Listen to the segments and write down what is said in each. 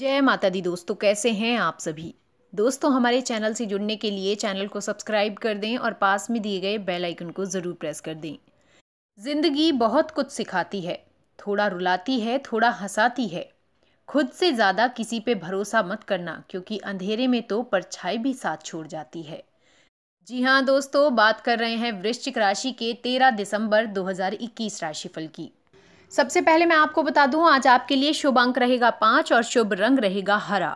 जय माता दी दोस्तों कैसे हैं आप सभी दोस्तों हमारे चैनल से जुड़ने के लिए चैनल को सब्सक्राइब कर दें और पास में दिए गए बेल आइकन को ज़रूर प्रेस कर दें ज़िंदगी बहुत कुछ सिखाती है थोड़ा रुलाती है थोड़ा हंसाती है खुद से ज़्यादा किसी पे भरोसा मत करना क्योंकि अंधेरे में तो परछाई भी साथ छोड़ जाती है जी हाँ दोस्तों बात कर रहे हैं वृश्चिक राशि के तेरह दिसंबर दो राशिफल की सबसे पहले मैं आपको बता दूं आज आपके लिए शुभ अंक रहेगा पाँच और शुभ रंग रहेगा हरा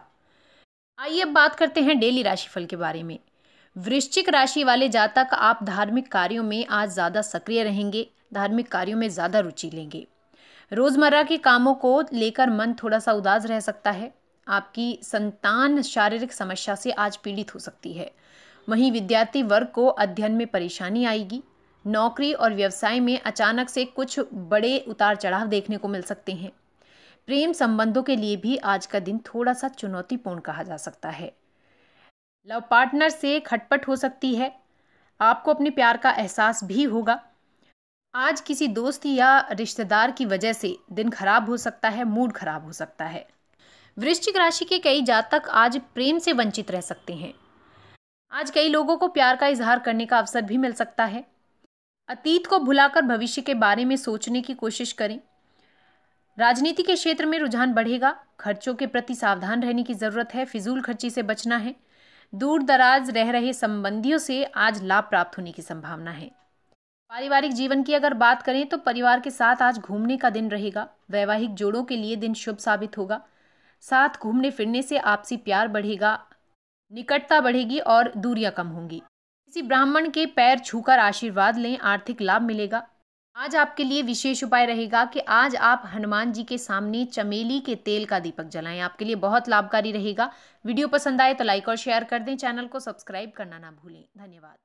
आइए अब बात करते हैं डेली राशिफल के बारे में वृश्चिक राशि वाले जातक आप धार्मिक कार्यों में आज ज़्यादा सक्रिय रहेंगे धार्मिक कार्यों में ज़्यादा रुचि लेंगे रोज़मर्रा के कामों को लेकर मन थोड़ा सा उदास रह सकता है आपकी संतान शारीरिक समस्या से आज पीड़ित हो सकती है वहीं विद्यार्थी वर्ग को अध्ययन में परेशानी आएगी नौकरी और व्यवसाय में अचानक से कुछ बड़े उतार चढ़ाव देखने को मिल सकते हैं प्रेम संबंधों के लिए भी आज का दिन थोड़ा सा चुनौतीपूर्ण कहा जा सकता है लव पार्टनर से खटपट हो सकती है आपको अपने प्यार का एहसास भी होगा आज किसी दोस्त या रिश्तेदार की वजह से दिन खराब हो सकता है मूड खराब हो सकता है वृश्चिक राशि के कई जातक आज प्रेम से वंचित रह सकते हैं आज कई लोगों को प्यार का इजहार करने का अवसर भी मिल सकता है अतीत को भुलाकर भविष्य के बारे में सोचने की कोशिश करें राजनीति के क्षेत्र में रुझान बढ़ेगा खर्चों के प्रति सावधान रहने की ज़रूरत है फिजूल खर्ची से बचना है दूर दराज रह रहे संबंधियों से आज लाभ प्राप्त होने की संभावना है पारिवारिक जीवन की अगर बात करें तो परिवार के साथ आज घूमने का दिन रहेगा वैवाहिक जोड़ों के लिए दिन शुभ साबित होगा साथ घूमने फिरने से आपसी प्यार बढ़ेगा निकटता बढ़ेगी और दूरियां कम होंगी किसी ब्राह्मण के पैर छूकर आशीर्वाद लें आर्थिक लाभ मिलेगा आज आपके लिए विशेष उपाय रहेगा कि आज आप हनुमान जी के सामने चमेली के तेल का दीपक जलाएं आपके लिए बहुत लाभकारी रहेगा वीडियो पसंद आए तो लाइक और शेयर कर दें चैनल को सब्सक्राइब करना ना भूलें धन्यवाद